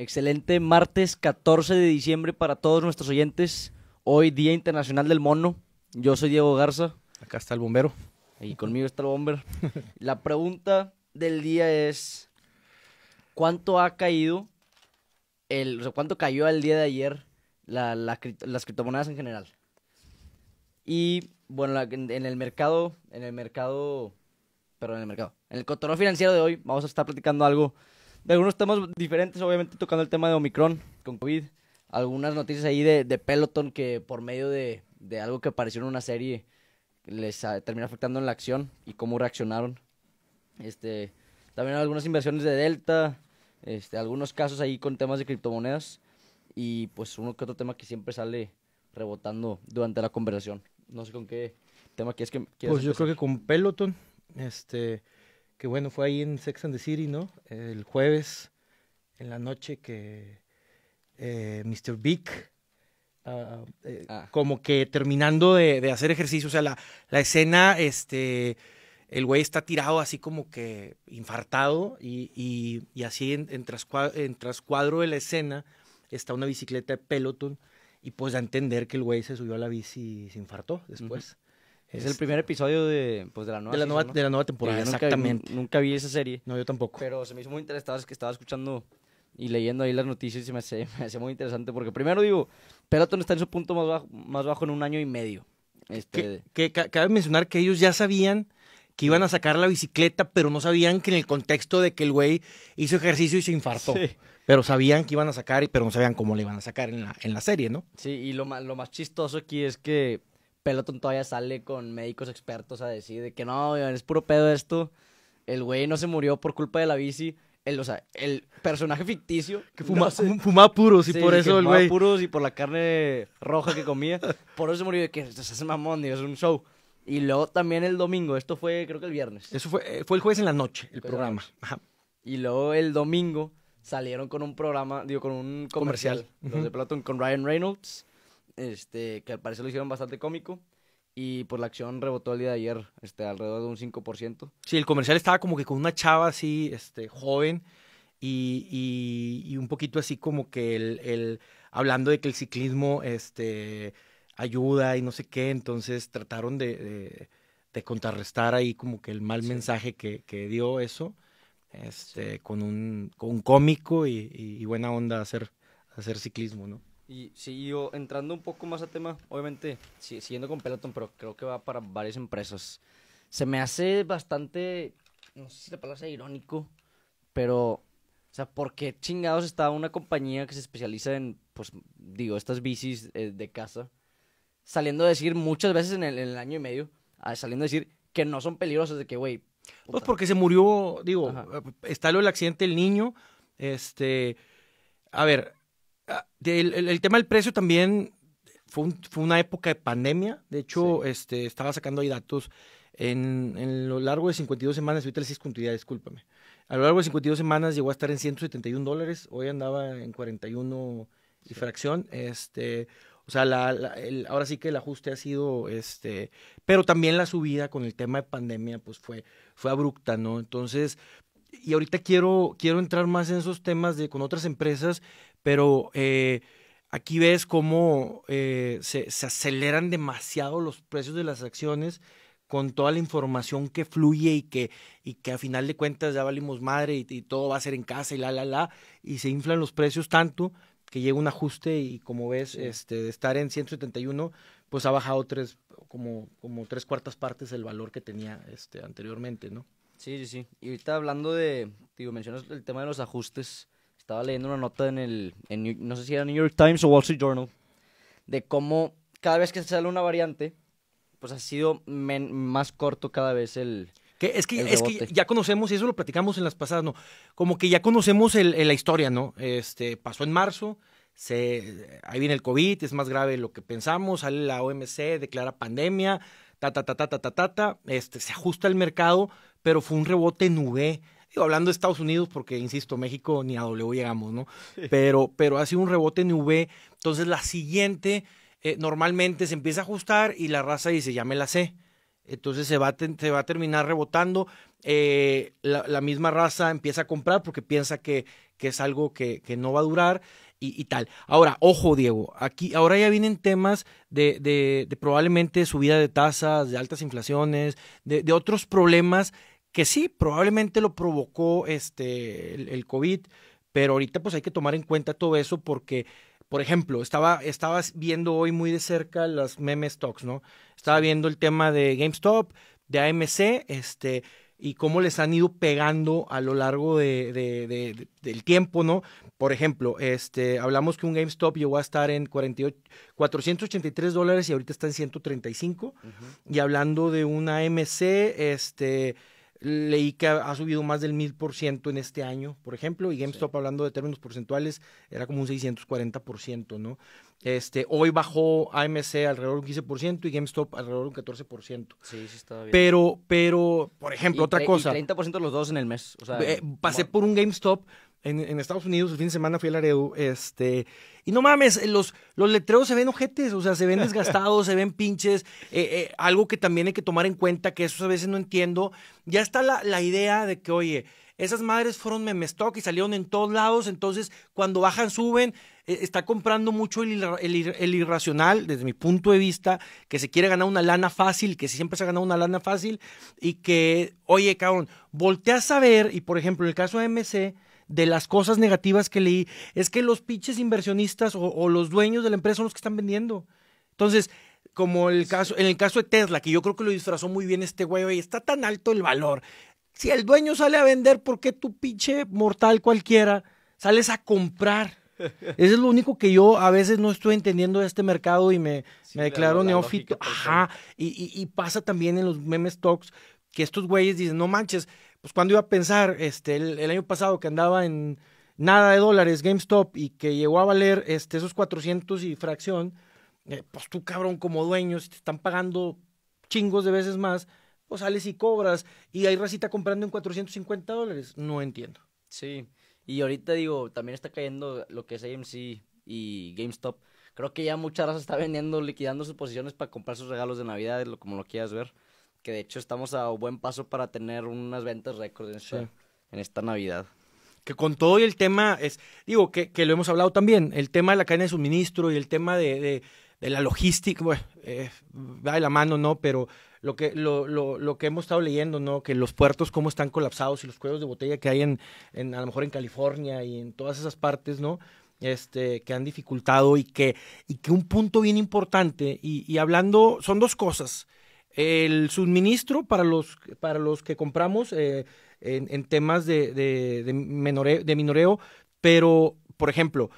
Excelente martes 14 de diciembre para todos nuestros oyentes. Hoy Día Internacional del Mono. Yo soy Diego Garza. Acá está el bombero. Y conmigo está el bomber. La pregunta del día es, ¿cuánto ha caído, el, o cuánto cayó el día de ayer las criptomonedas en general? Y bueno, en, el mercado, en el mercado, perdón, en el mercado, en el cotorreo financiero de hoy vamos a estar platicando algo de algunos temas diferentes, obviamente tocando el tema de Omicron con COVID. Algunas noticias ahí de, de Peloton que por medio de, de, algo que apareció en una serie les ah, terminó afectando en la acción y cómo reaccionaron. Este, también algunas inversiones de Delta, este, algunos casos ahí con temas de criptomonedas y pues uno que otro tema que siempre sale rebotando durante la conversación. No sé con qué tema quieres que Pues yo creo que con Peloton, este, que bueno, fue ahí en Sex and the City, ¿no? El jueves en la noche que eh, Mr. Big, ah, eh, ah. como que terminando de, hacer ejercicio, o sea, la, la escena, este, el güey está tirado así como que infartado y, y, así en, trascuadro, de la escena está una bicicleta de Peloton y pues da a entender que el güey se subió a la bici y se infartó después. Es, el primer episodio de, pues, de la nueva, de de la nueva temporada, exactamente. Nunca vi, esa serie. No, yo tampoco. Pero se me hizo muy interesante, que estaba escuchando y leyendo ahí las noticias y me hacía me hace muy interesante. Porque primero digo, Peloton está en su punto más bajo, más bajo en un año y medio. Este, que, cabe mencionar que ellos ya sabían que iban a sacar la bicicleta, pero no sabían que en el contexto de que el güey hizo ejercicio y se infartó. Pero sabían que iban a sacar, pero no sabían cómo le iban a sacar en la, serie, ¿no? Sí, y lo, lo más chistoso aquí es que Peloton todavía sale con médicos expertos a decir que no, es puro pedo esto. El güey no se murió por culpa de la bici. El, o sea, el personaje ficticio. Que fumaba puros y por eso el güey. Fumaba puros y por la carne roja que comía. por eso se murió de que se hace mamón, es un show. Y luego también el domingo, esto fue creo que el viernes. Eso fue, eh, fue el jueves en la noche, el programa. Ajá. Y luego el domingo salieron con un programa, digo, con un comercial, de Peloton, con Ryan Reynolds este, que al parecer lo hicieron bastante cómico. Y por pues, la acción rebotó el día de ayer, este, alrededor de un 5%. Sí, el comercial estaba como que con una chava así, este, joven, y, y, un poquito así como que el, el, hablando de que el ciclismo, este, ayuda y no sé qué, entonces trataron de, de, contrarrestar ahí como que el mal mensaje que, que, dio eso, este, con, un, con cómico y, y buena onda hacer, hacer ciclismo, ¿no? Y sí, entrando un poco más a tema, obviamente, siguiendo con Peloton, pero creo que va para varias empresas. Se me hace bastante, no sé si la palabra sea irónico, pero, o sea, ¿por qué chingados está una compañía que se especializa en, pues, digo, estas bicis eh, de casa, saliendo a decir muchas veces en el, año y medio, saliendo a decir que no son peligrosas, de que, güey. Pues porque se murió, digo, eh, está lo del accidente el niño, este, a ver, el, tema del precio también fue, una época de pandemia. De hecho, este, estaba sacando ahí datos. En, lo largo de 52 semanas, ahorita les continuidad, discúlpame. A lo largo de 52 semanas llegó a estar en 171 dólares. Hoy andaba en 41 y fracción. Este, o sea, ahora sí que el ajuste ha sido, este, pero también la subida con el tema de pandemia, pues fue, fue abrupta, ¿no? Entonces, y ahorita quiero, quiero entrar más en esos temas de, con otras empresas, pero eh, aquí ves cómo eh, se, aceleran demasiado los precios de las acciones con toda la información que fluye y que, y que a final de cuentas ya valimos madre y, todo va a ser en casa y la, la, la, y se inflan los precios tanto que llega un ajuste y como ves, este, de estar en 171, pues ha bajado tres, como, como tres cuartas partes el valor que tenía este, anteriormente, ¿no? Sí, sí, sí. Y ahorita hablando de, digo, mencionas el tema de los ajustes. Estaba leyendo una nota en el, en no sé si era New York Times o Wall Street Journal, de cómo cada vez que sale una variante, pues ha sido más corto cada vez el, que es, que, es que, ya conocemos, y eso lo platicamos en las pasadas, ¿no? Como que ya conocemos el, la historia, ¿no? Este, pasó en marzo, se, ahí viene el COVID, es más grave de lo que pensamos, sale la OMC, declara pandemia, ta, ta, ta, ta, ta, ta, ta, ta este, se ajusta el mercado, pero fue un rebote nube. Digo, hablando de Estados Unidos, porque insisto, México ni a W llegamos, ¿no? Pero, pero ha sido un rebote en V. Entonces la siguiente eh, normalmente se empieza a ajustar y la raza dice, ya me la sé. Entonces se va, se va a terminar rebotando. Eh, la, misma raza empieza a comprar porque piensa que, que es algo que, que, no va a durar y, tal. Ahora, ojo, Diego, aquí ahora ya vienen temas de, de, de probablemente subida de tasas, de altas inflaciones, de otros problemas que sí, probablemente lo provocó este, el, COVID, pero ahorita pues hay que tomar en cuenta todo eso porque, por ejemplo, estaba, viendo hoy muy de cerca las meme stocks, ¿no? Estaba viendo el tema de GameStop, de AMC, este, y cómo les han ido pegando a lo largo de, de, del tiempo, ¿no? Por ejemplo, este, hablamos que un GameStop llegó a estar en 483 dólares y ahorita está en 135. Y hablando de un AMC, este Leí que ha, subido más del 1000% en este año, por ejemplo, y GameStop, hablando de términos porcentuales, era como un 640%, ¿no? Este, hoy bajó AMC alrededor de un 15% y GameStop alrededor de un 14%. Sí, sí, estaba bien. Pero, pero por ejemplo, otra cosa. El 30% los dos en el mes. O sea, pasé por un GameStop en, Estados Unidos, el fin de semana fui al Laredo, este, y no mames, los, los letreros se ven ojetes, o sea, se ven desgastados, se ven pinches, eh, eh, algo que también hay que tomar en cuenta, que eso a veces no entiendo. Ya está la, la idea de que, oye, esas madres fueron memestock y salieron en todos lados, entonces cuando bajan, suben, eh, está comprando mucho el, el, el, irracional, desde mi punto de vista, que se quiere ganar una lana fácil, que siempre se ha ganado una lana fácil, y que, oye, cabrón, volteas a saber y por ejemplo, en el caso de MC, de las cosas negativas que leí es que los pinches inversionistas o, los dueños de la empresa son los que están vendiendo. Entonces, como el caso, en el caso de Tesla, que yo creo que lo disfrazó muy bien este güey, está tan alto el valor. Si el dueño sale a vender, ¿por qué tu pinche mortal cualquiera sales a comprar? Eso es lo único que yo a veces no estoy entendiendo de este mercado y me, me declaro neófito. Ajá. Y, pasa también en los memes stocks que estos güeyes dicen, no manches, pues cuando iba a pensar, este, el, año pasado que andaba en nada de dólares GameStop y que llegó a valer este, esos 400 y fracción, eh, pues tú cabrón como dueño, si te están pagando chingos de veces más, pues sales y cobras y hay racita comprando en 450 dólares. No entiendo. Sí, y ahorita digo, también está cayendo lo que es AMC y GameStop. Creo que ya mucha raza está vendiendo, liquidando sus posiciones para comprar sus regalos de Navidad, como lo quieras ver que de hecho estamos a buen paso para tener unas ventas récord en, esta, Navidad. Que con todo y el tema es, digo, que, que, lo hemos hablado también, el tema de la cadena de suministro y el tema de, de, la logística, bueno, eh, va de la mano, ¿no? Pero lo que, lo, lo, lo, que hemos estado leyendo, ¿no? Que los puertos, cómo están colapsados y los cuellos de botella que hay en, en, a lo mejor en California y en todas esas partes, ¿no? Este, que han dificultado y que, y que un punto bien importante, y hablando, son dos cosas el suministro para los, para los que compramos eh, en, temas de, de, de, minoreo, pero, por ejemplo,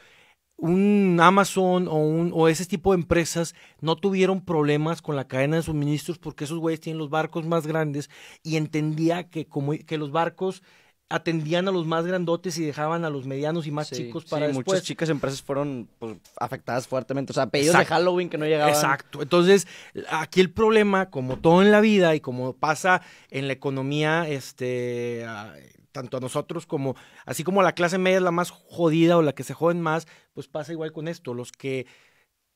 un Amazon o, un, o ese tipo de empresas no tuvieron problemas con la cadena de suministros porque esos güeyes tienen los barcos más grandes y entendía que, como, que los barcos atendían a los más grandotes y dejaban a los medianos y más chicos para sí, muchas chicas empresas fueron pues, afectadas fuertemente. O sea, pedidos de Halloween que no llegaban. Exacto. Entonces, aquí el problema, como todo en la vida y como pasa en la economía, este, tanto a nosotros como, así como la clase media es la más jodida o la que se joden más, pues pasa igual con esto. Los que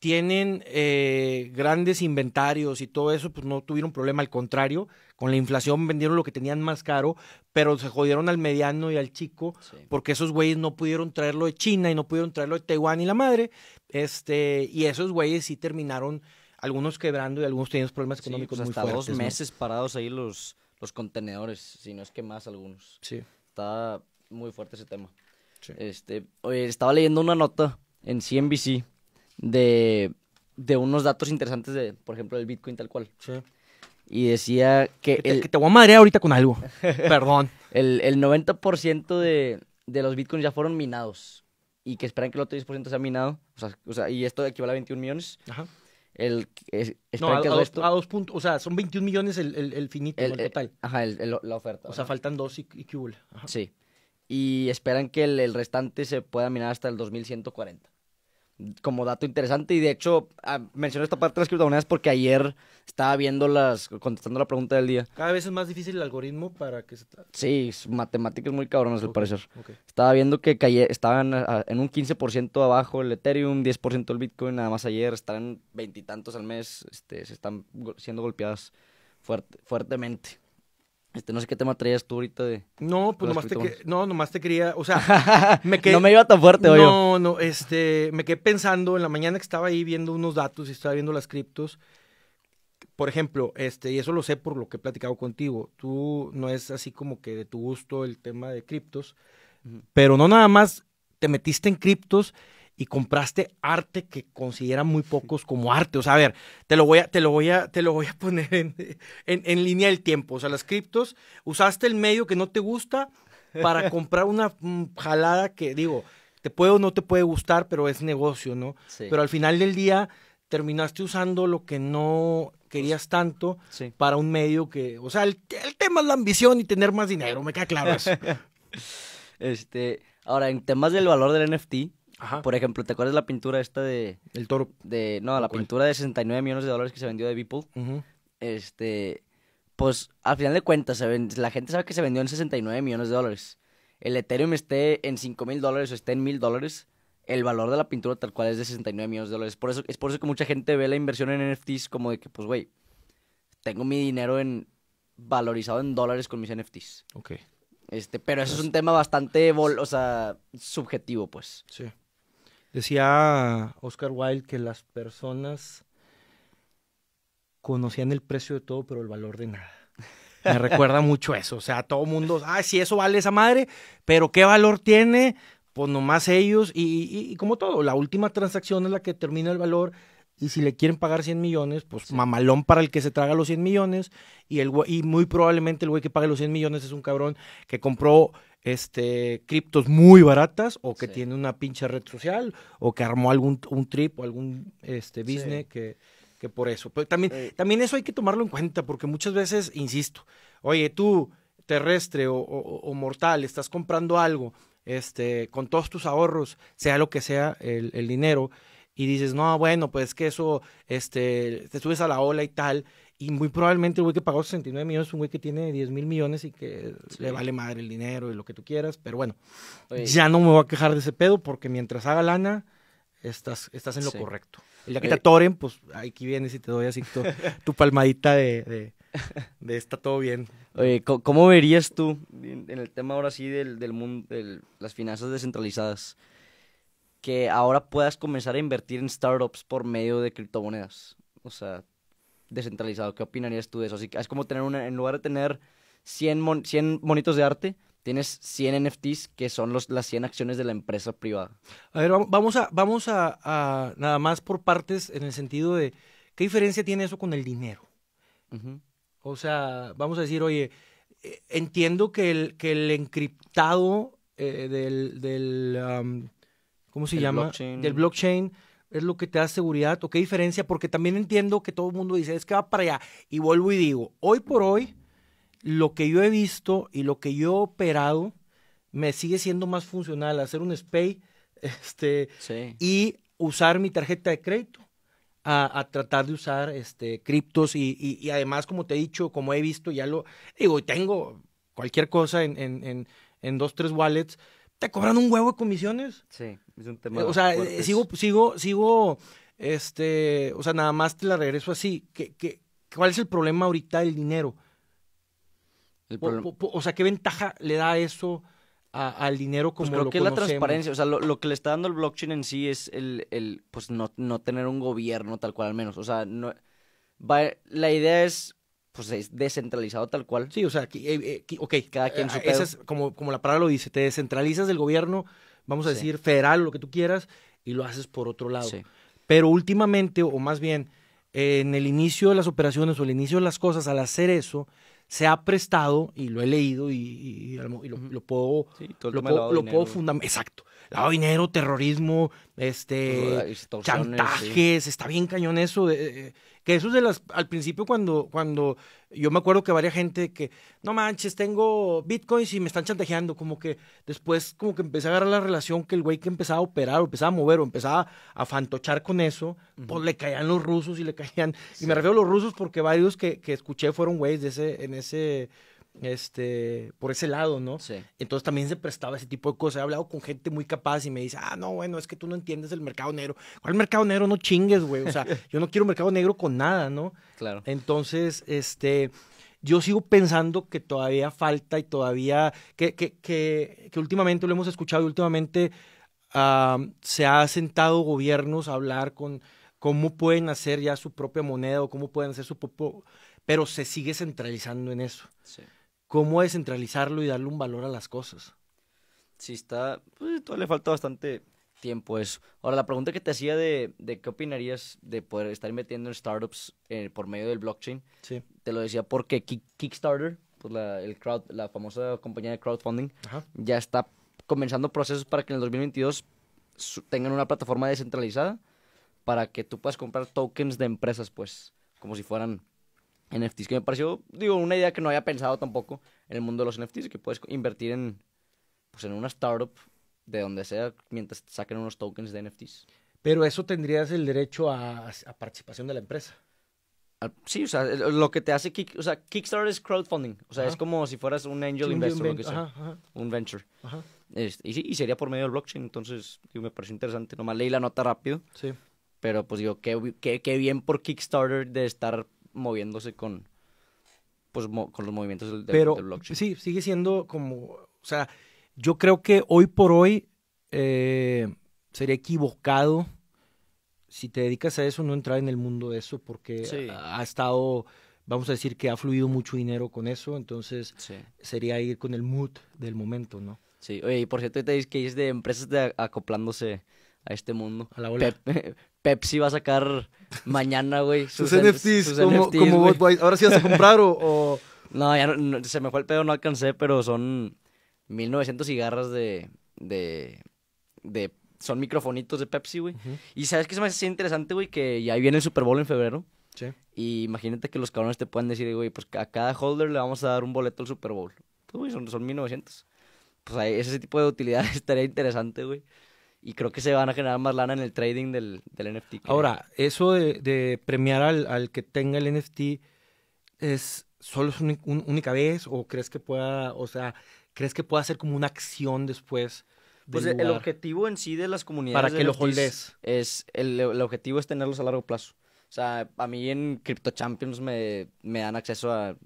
tienen eh, grandes inventarios y todo eso, pues no tuvieron problema, al contrario, con la inflación vendieron lo que tenían más caro, pero se jodieron al mediano y al chico, porque esos güeyes no pudieron traerlo de China y no pudieron traerlo de Taiwán y la madre, este, y esos güeyes sí terminaron, algunos quebrando y algunos teniendo problemas económicos pues, hasta dos meses parados ahí los, los contenedores, si no es que más algunos. Sí. Está muy fuerte ese tema. Este, estaba leyendo una nota en CNBC de, unos datos interesantes de, por ejemplo, el Bitcoin tal cual. Sí. Y decía que... te, te voy a madrear ahorita con algo. Perdón. El, 90% de, de los Bitcoins ya fueron minados. Y que esperan que el otro 10% sea minado. O sea, y esto equivale a 21 millones. Ajá. El, no, que dos puntos, o sea, son 21 millones el, finito, el, total. Ajá, la oferta. O sea, faltan dos y, qué Sí. Y esperan que el, restante se pueda minar hasta el 2140 como dato interesante. Y de hecho, ah, mencioné esta parte de las criptomonedas porque ayer estaba viendo las, contestando la pregunta del día. Cada vez es más difícil el algoritmo para que se... Sí, matemáticas muy cabronas al parecer. Estaba viendo que estaban ah, en un 15% abajo el Ethereum, 10% el Bitcoin, nada más ayer, están veintitantos al mes, este, se están siendo golpeadas fuertemente. Este, no sé qué tema traías tú ahorita de... No, pues nomás te, no, nomás te quería, o sea, me no me iba tan fuerte, oye. No, no, este, me quedé pensando en la mañana que estaba ahí viendo unos datos y estaba viendo las criptos. Por ejemplo, este, y eso lo sé por lo que he platicado contigo, tú no es así como que de tu gusto el tema de criptos, pero no nada más te metiste en criptos, y compraste arte que consideran muy pocos como arte. O sea, a ver, te lo voy a, te lo voy a, te lo voy a poner en, línea del tiempo. O sea, las criptos, usaste el medio que no te gusta para comprar una mm, jalada que, digo, te puede o no te puede gustar, pero es negocio, ¿no? Pero al final del día terminaste usando lo que no querías tanto para un medio que, o sea, el, tema es la ambición y tener más dinero, me queda claro este, ahora, en temas del valor del NFT, por ejemplo, ¿te acuerdas la pintura esta de... El toro. De, no, la pintura de 69 millones de dólares que se vendió de Beeple. Este, pues al final de cuentas, la gente sabe que se vendió en 69 millones de dólares. El Ethereum esté en 5 mil dólares o esté en mil dólares, el valor de la pintura tal cual es de 69 millones de dólares. Por eso, es por eso que mucha gente ve la inversión en NFTs como de que, pues, güey, tengo mi dinero en valorizado en dólares con mis NFTs. Ok. Este, pero eso es pues un tema bastante, o sea, subjetivo, pues. Sí. Decía Oscar Wilde que las personas conocían el precio de todo, pero el valor de nada. Me recuerda mucho eso. O sea, todo mundo, ah, sí, eso vale esa madre, pero ¿qué valor tiene? Pues nomás ellos y, como todo, la última transacción es la que termina el valor. Y si le quieren pagar 100 millones, pues mamalón para el que se traga los 100 millones. Y, el, y muy probablemente el güey que pague los 100 millones es un cabrón que compró este, criptos muy baratas o que tiene una pinche red social o que armó algún un trip o algún este, business que, que, por eso. también, eh. también eso hay que tomarlo en cuenta porque muchas veces, insisto, oye, tú terrestre o, mortal, estás comprando algo este, con todos tus ahorros, sea lo que sea el, el dinero, y dices, no, bueno, pues que eso, este, te subes a la ola y tal, y muy probablemente el güey que pagó 69 millones es un güey que tiene 10 mil millones y que le vale madre el dinero y lo que tú quieras. Pero bueno, ya no me voy a quejar de ese pedo porque mientras haga lana, estás, estás en lo correcto. Y la que eh. te atoren, pues aquí vienes y te doy así tu, palmadita de, de, está todo bien. Oye, ¿cómo verías tú en el tema ahora sí del, mundo, de las finanzas descentralizadas? Que ahora puedas comenzar a invertir en startups por medio de criptomonedas. O sea, descentralizado. ¿Qué opinarías tú de eso? es como tener una, en lugar de tener 100, monitos de arte, tienes 100 NFTs que son las 100 acciones de la empresa privada. A ver, vamos a, vamos a, nada más por partes en el sentido de qué diferencia tiene eso con el dinero. O sea, vamos a decir, oye, eh, entiendo que el, que el encriptado eh, del, ¿cómo se llama? Del blockchain es lo que te da seguridad o qué diferencia, porque también entiendo que todo el mundo dice, es que va para allá. Y vuelvo y digo, hoy por hoy, lo que yo he visto y lo que yo he operado me sigue siendo más funcional hacer un SPAY este, y usar mi tarjeta de crédito. A, a, tratar de usar este criptos y, y, y, además, como te he dicho, como he visto, ya lo digo, tengo cualquier cosa en, en, en, en dos, tres wallets, te cobran un huevo de comisiones. Sí, es un eh, tema. o sea, eh, sigo, sigo, sigo, este, o sea, nada más te la regreso así. cuál es el problema ahorita del dinero? El problema... o sea, ¿qué ventaja le da eso al dinero pues como creo lo que es la transparencia. O sea, lo, que le está dando el blockchain en sí es el, pues no, tener un gobierno tal cual al menos. O sea, no, la idea es pues es descentralizado tal cual. Sí, o sea, eh, eh, Cada quien eh, su como, como la palabra lo dice, te descentralizas del gobierno, vamos a decir, federal lo que tú quieras, y lo haces por otro lado. Pero últimamente, o más bien, en el inicio de las operaciones o el inicio de las cosas, al hacer eso, se ha prestado, y lo he leído y, lo, puedo, lo, puedo, fundamentar. Exacto. Lado dinero, terrorismo, este pues, chantajes, está bien cañón eso, eh, que eso es de las, al principio cuando, cuando yo me acuerdo que varias gente que, no manches, tengo bitcoins y me están chantajeando, como que después como que empecé a agarrar la relación que el güey que empezaba a operar o empezaba a mover o empezaba a fantochar con eso, pues le caían los rusos y le caían, y me refiero a los rusos porque varios que, que escuché fueron güeyes de ese, en ese este, por ese lado, ¿no? Sí. Entonces también se prestaba ese tipo de cosas. He hablado con gente muy capaz y me dice, ah, no, bueno, es que tú no entiendes el mercado negro. ¿Cuál mercado negro? No chingues, güey. O sea, yo no quiero mercado negro con nada, ¿no? Claro. Entonces, este, yo sigo pensando que todavía falta y todavía, que, que, que, últimamente lo hemos escuchado últimamente se ha sentado gobiernos a hablar con cómo pueden hacer ya su propia moneda o cómo pueden hacer su propio, pero se sigue centralizando en eso. Sí cómo descentralizarlo y darle un valor a las cosas. Sí, está, pues, todavía le falta bastante tiempo eso. Ahora, la pregunta que te hacía de, qué opinarías de poder estar metiendo en startups eh, por medio del blockchain, sí. te lo decía porque Kickstarter, pues la, el crowd, la famosa compañía de crowdfunding, ya está comenzando procesos para que en el 2022 tengan una plataforma descentralizada para que tú puedas comprar tokens de empresas, pues, como si fueran NFTs, que me pareció, digo, una idea que no había pensado tampoco en el mundo de los NFTs, que puedes invertir en, pues, en una startup de donde sea mientras saquen unos tokens de NFTs. Pero eso tendrías el derecho a, participación de la empresa. Sí, o sea, lo que te hace o sea, Kickstarter es crowdfunding, o sea, es como si fueras un angel investor, un, lo que sea, un venture. Este, y, y, sería por medio del blockchain, entonces me pareció interesante. Nomás leí la nota rápido. Sí. Pero pues digo, qué bien por Kickstarter de estar moviéndose con, pues, con los movimientos del, Pero, Sí, sigue siendo como, o sea, yo creo que hoy por hoy eh, sería equivocado si te dedicas a eso, no entrar en el mundo de eso, porque ha, estado, vamos a decir que ha fluido mucho dinero con eso, entonces sería ir con el mood del momento, ¿no? Sí, oye, y por cierto, te dices que es de empresas acoplándose a este mundo. A la ola. Pepsi va a sacar mañana, güey. Sus, NFTs, Ahora sí vas a comprar o, No, ya se me fue el pedo, no alcancé, pero son 1900 cigarras de, de, de son microfonitos de Pepsi, güey. Y sabes que se me hace interesante, güey, que ya viene el Super Bowl en febrero. Sí. Y imagínate que los cabrones te pueden decir, güey, pues a cada holder le vamos a dar un boleto al Super Bowl. Pues, güey, son, son 1900. Pues ese tipo de utilidad estaría interesante, güey y creo que se van a generar más lana en el trading del, del NFT. Ahora, eso de, premiar al, que tenga el NFT es solo es única vez o crees que pueda, o sea, crees que pueda ser como una acción después? Pues el objetivo en sí de las comunidades para que lo holdes es el, objetivo es tenerlos a largo plazo. O sea, a mí en Crypto Champions me, me dan acceso a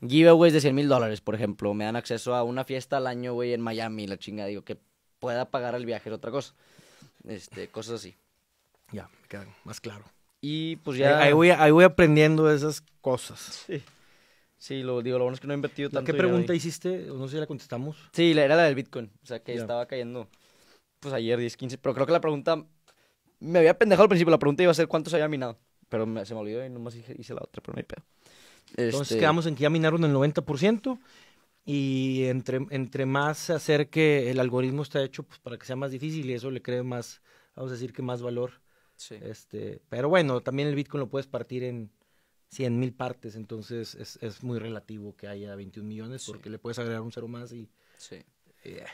giveaways de 100 mil dólares, por ejemplo. Me dan acceso a una fiesta al año, güey, en Miami, la chinga. Digo, que pueda pagar el viaje es otra cosa. Este, cosas así. Ya, me queda más claro. Y pues ya. Ahí, voy, ahí voy, aprendiendo esas cosas. Sí. Sí, lo digo, lo bueno es que no he invertido tanto. ¿Qué pregunta hiciste? No sé si la contestamos. Sí, era la del Bitcoin. O sea, que estaba cayendo pues ayer 10, 15. Pero creo que la pregunta. Me había pendejado al principio. La pregunta iba a ser cuánto se había minado. Pero se me olvidó y nomás hice, hice la otra, pero no hay pedo. Entonces este quedamos en que ya minaron el 90% y entre, entre más se que el algoritmo está hecho pues, para que sea más difícil y eso le cree más, vamos a decir que más valor. Sí. Este, pero bueno, también el Bitcoin lo puedes partir en cien mil partes, entonces es, es, muy relativo que haya 21 millones porque le puedes agregar un cero más y... Sí. Eh.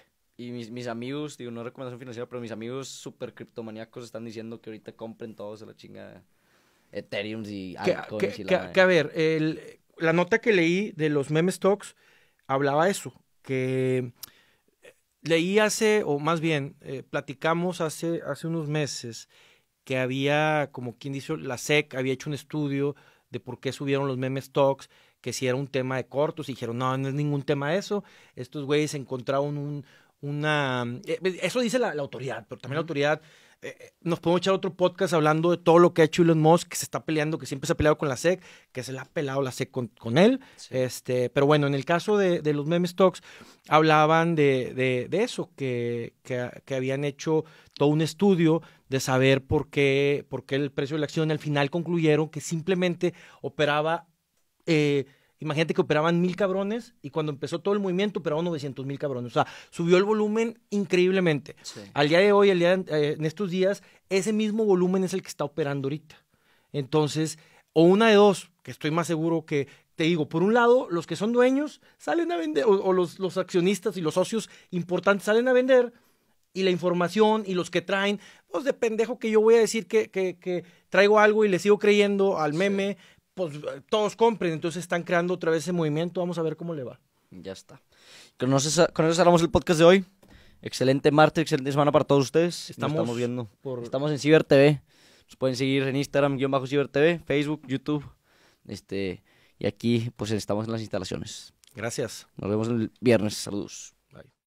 Y mis, mis amigos, digo, no recomendación financiera, pero mis amigos super criptomaníacos están diciendo que ahorita compren todos a la chinga Ethereum y a ver, el, la nota que leí de los meme stocks hablaba eso, que eh, leí hace, o más bien, eh, platicamos hace, hace unos meses que había, como quien dice, la SEC había hecho un estudio de por qué subieron los memes stocks, que si era un tema de cortos, y dijeron, no, no es ningún tema de eso, estos güeyes encontraron un, una... Eh, eh, eso dice la, autoridad, pero también la autoridad... Eh, nos podemos echar otro podcast hablando de todo lo que ha hecho Elon Musk, que se está peleando, que siempre se ha peleado con la SEC, que se le ha pelado la SEC con, él. Este, pero bueno, en el caso de, los meme stocks, hablaban de, de, eso, que, que, habían hecho todo un estudio de saber por qué, por qué el precio de la acción. Al final concluyeron que simplemente operaba eh, Imagínate que operaban mil cabrones y cuando empezó todo el movimiento operaban 900 mil cabrones. O sea, subió el volumen increíblemente. Al día de hoy, eh, en estos días, ese mismo volumen es el que está operando ahorita. Entonces, o una de dos, que estoy más seguro que, te digo, por un lado, los que son dueños salen a vender, o, los, accionistas y los socios importantes salen a vender, y la información y los que traen, pues de pendejo que yo voy a decir que, traigo algo y le sigo creyendo al meme, pues, todos compren, entonces están creando otra vez ese movimiento, vamos a ver cómo le va. Ya está. Con eso, con cerramos el podcast de hoy. Excelente martes, excelente semana para todos ustedes. Estamos, viendo. Estamos en Ciber TV. Nos pueden seguir en Instagram, guión bajo Ciber TV, Facebook, YouTube. Este, y aquí, pues estamos en las instalaciones. Gracias. Nos vemos el viernes. Saludos.